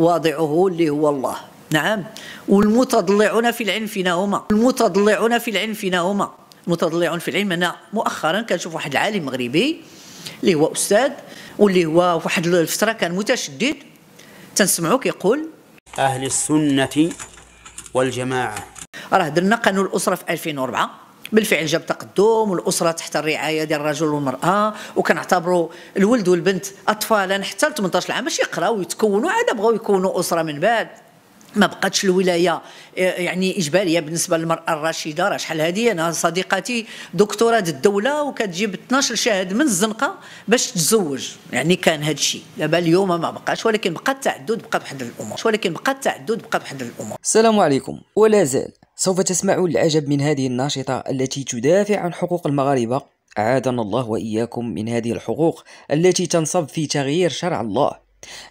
واضعه اللي هو الله نعم والمتضلعون في العلم فينا هما المتضلعون في العلم فينا هما المتضلعون في العلم انا مؤخرا كنشوف واحد العالم مغربي اللي هو استاذ واللي هو واحد الفتره كان متشدد تنسمعو كيقول اهل السنه والجماعه راه درنا قانون الاسره في 2004 بالفعل جاب تقدم والاسره تحت الرعايه ديال الرجل والمراه وكنعتبروا الولد والبنت اطفالا حتى 18 عام باش يقراو ويتكونوا عاد بغاو يكونوا اسره من بعد ما بقاتش الولايه آه، يعني اجباريه بالنسبه للمراه الراشده راه شحال هذه انا صديقتي دكتوره الدوله وكتجيب 12 شاهد من الزنقه باش تزوج يعني كان هذا الشيء دابا اليوم ما بقاش ولكن بقى التعدد بقى بحد الامور ولكن بقى التعدد بقى بحد الامور السلام عليكم ولا زال سوف تسمعوا العجب من هذه الناشطة التي تدافع عن حقوق المغاربة أعاذنا الله وإياكم من هذه الحقوق التي تنصب في تغيير شرع الله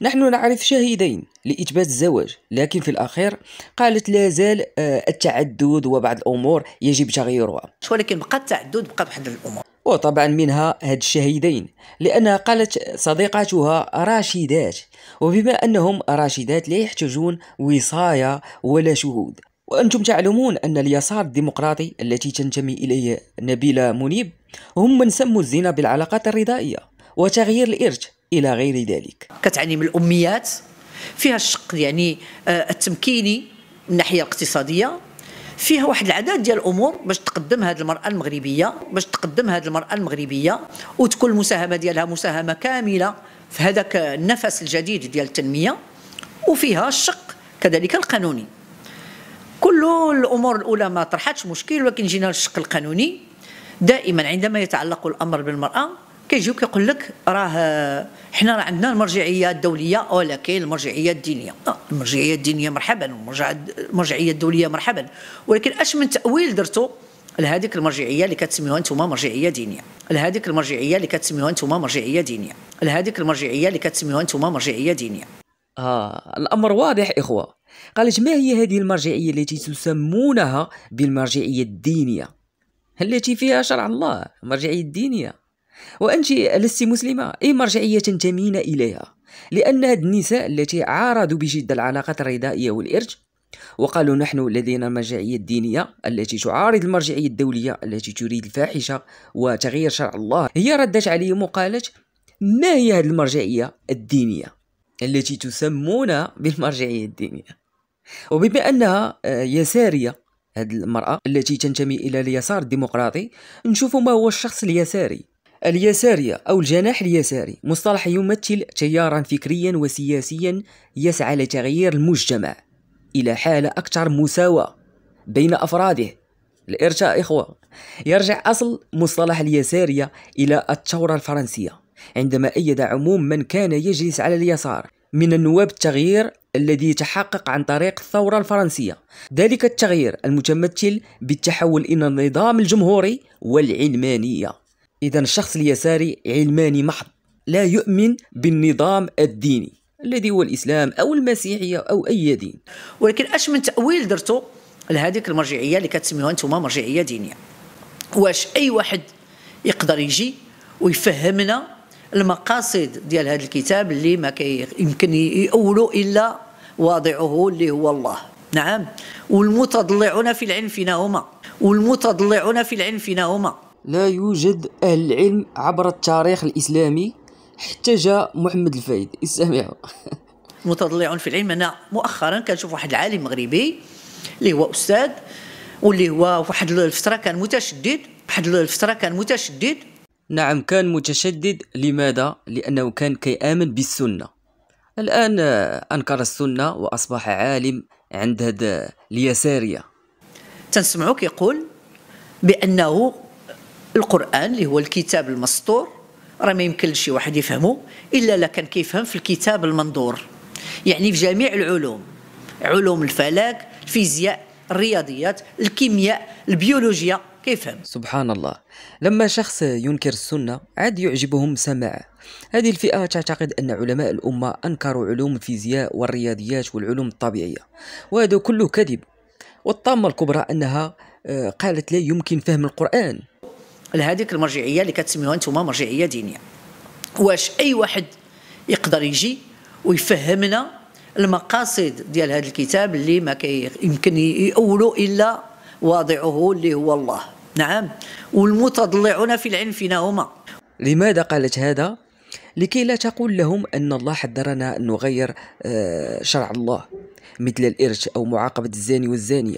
نحن نعرف شهيدين لإثبات الزواج لكن في الأخير قالت لا زال آه، التعدد وبعض الأمور يجب تغييرها ولكن بقى التعدد بقى بحد الأمور وطبعا منها هاد الشهيدين لأنها قالت صديقاتها راشدات وبما أنهم راشدات لا يحتاجون وصاية ولا شهود وأنتم تعلمون أن اليسار الديمقراطي التي تنتمي إليه نبيلة منيب هم من سموا الزنا بالعلاقات الرضائية وتغيير الإرث إلى غير ذلك كتعني من الأميات فيها الشق يعني آه، التمكيني من الناحية الاقتصادية فيها واحد العدد ديال الامور باش تقدم هذه المراه المغربيه باش تقدم هذه المراه المغربيه وتكون المساهمه ديالها مساهمه كامله في هذاك النفس الجديد ديال التنميه وفيها الشق كذلك القانوني كل الامور الاولى ما طرحتش مشكل ولكن جينا للشق القانوني دائما عندما يتعلق الامر بالمراه كيجيو كيقول لك راه حنا راه عندنا المرجعيه الدوليه ولكن المرجعيه الدينيه آه، المرجعيه الدينيه مرحبا المرجعيه الدوليه مرحبا ولكن اش من تاويل درتو لهذيك المرجعيه اللي كتسميوها نتوما مرجعيه دينيه لهذيك المرجعيه اللي كتسميوها نتوما مرجعيه دينيه لهذيك المرجعيه اللي كتسميوها نتوما مرجعيه دينيه اه الامر واضح اخوه قالت ما هي هذه المرجعية التي تسمونها بالمرجعية الدينية التي فيها شرع الله المرجعية الدينية وأنت لست مسلمة أي مرجعية تنتمين إليها لأن هذه النساء التي عارضوا بجد العلاقات الرضائية والإرث وقالوا نحن لدينا المرجعية الدينية التي تعارض المرجعية الدولية التي تريد الفاحشة وتغيير شرع الله هي ردت عليهم وقالت ما هي هذه المرجعية الدينية التي تسمون بالمرجعية الدينية وبما أنها آه، يسارية هذه المرأة التي تنتمي إلى اليسار الديمقراطي نشوف ما هو الشخص اليساري اليسارية أو الجناح اليساري مصطلح يمثل تيارا فكريا وسياسيا يسعى لتغيير المجتمع إلى حالة أكثر مساواة بين أفراده الإرجاء إخوة يرجع أصل مصطلح اليسارية إلى الثورة الفرنسية عندما أيد عموم من كان يجلس على اليسار من النواب التغيير الذي تحقق عن طريق الثورة الفرنسية ذلك التغيير المتمثل بالتحول إلى النظام الجمهوري والعلمانية إذا الشخص اليساري علماني محض لا يؤمن بالنظام الديني الذي هو الإسلام أو المسيحية أو أي دين ولكن أش من تأويل درتو لهذيك المرجعية اللي كتسميوها أنتم مرجعية دينية واش أي واحد يقدر يجي ويفهمنا المقاصد ديال هذا الكتاب اللي ما يمكن يؤولوا الا واضعه اللي هو الله نعم والمتضلعون في العلم فينا هما والمتضلعون في العلم فينا هما لا يوجد أهل العلم عبر التاريخ الإسلامي حتى جاء محمد الفايد استمعوا متضلعون في العلم أنا مؤخرا كنشوف واحد العالم مغربي اللي هو أستاذ واللي هو واحد الفترة كان متشدد واحد الفترة كان متشدد نعم كان متشدد لماذا؟ لأنه كان كيآمن بالسنة الآن آه، أنكر السنة وأصبح عالم عند هذا اليسارية تنسمعوك يقول بأنه القرآن اللي هو الكتاب المسطور راه ما يمكن لشي واحد يفهمه إلا لكن كيفهم في الكتاب المنظور يعني في جميع العلوم علوم الفلك الفيزياء الرياضيات الكيمياء البيولوجيا كيف فهم؟ سبحان الله لما شخص ينكر السنة عاد يعجبهم سماعه هذه الفئة تعتقد أن علماء الأمة أنكروا علوم الفيزياء والرياضيات والعلوم الطبيعية وهذا كله كذب والطامة الكبرى أنها آه، قالت لا يمكن فهم القرآن لهذيك المرجعية اللي كتسميوها أنتم مرجعية دينية واش أي واحد يقدر يجي ويفهمنا المقاصد ديال هذا الكتاب اللي ما يمكن يأولوا إلا واضعه اللي هو الله نعم والمتضلعون في العلم فينا هما لماذا قالت هذا؟ لكي لا تقول لهم أن الله حذرنا أن نغير آه، شرع الله مثل الإرش أو معاقبة الزاني والزانية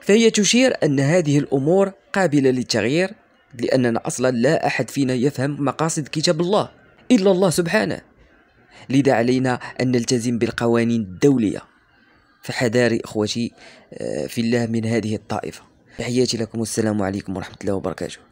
فهي تشير أن هذه الأمور قابلة للتغيير لأننا أصلا لا أحد فينا يفهم مقاصد كتاب الله إلا الله سبحانه لذا علينا أن نلتزم بالقوانين الدولية فحذاري إخوتي آه، في الله من هذه الطائفة تحياتي لكم والسلام عليكم ورحمة الله وبركاته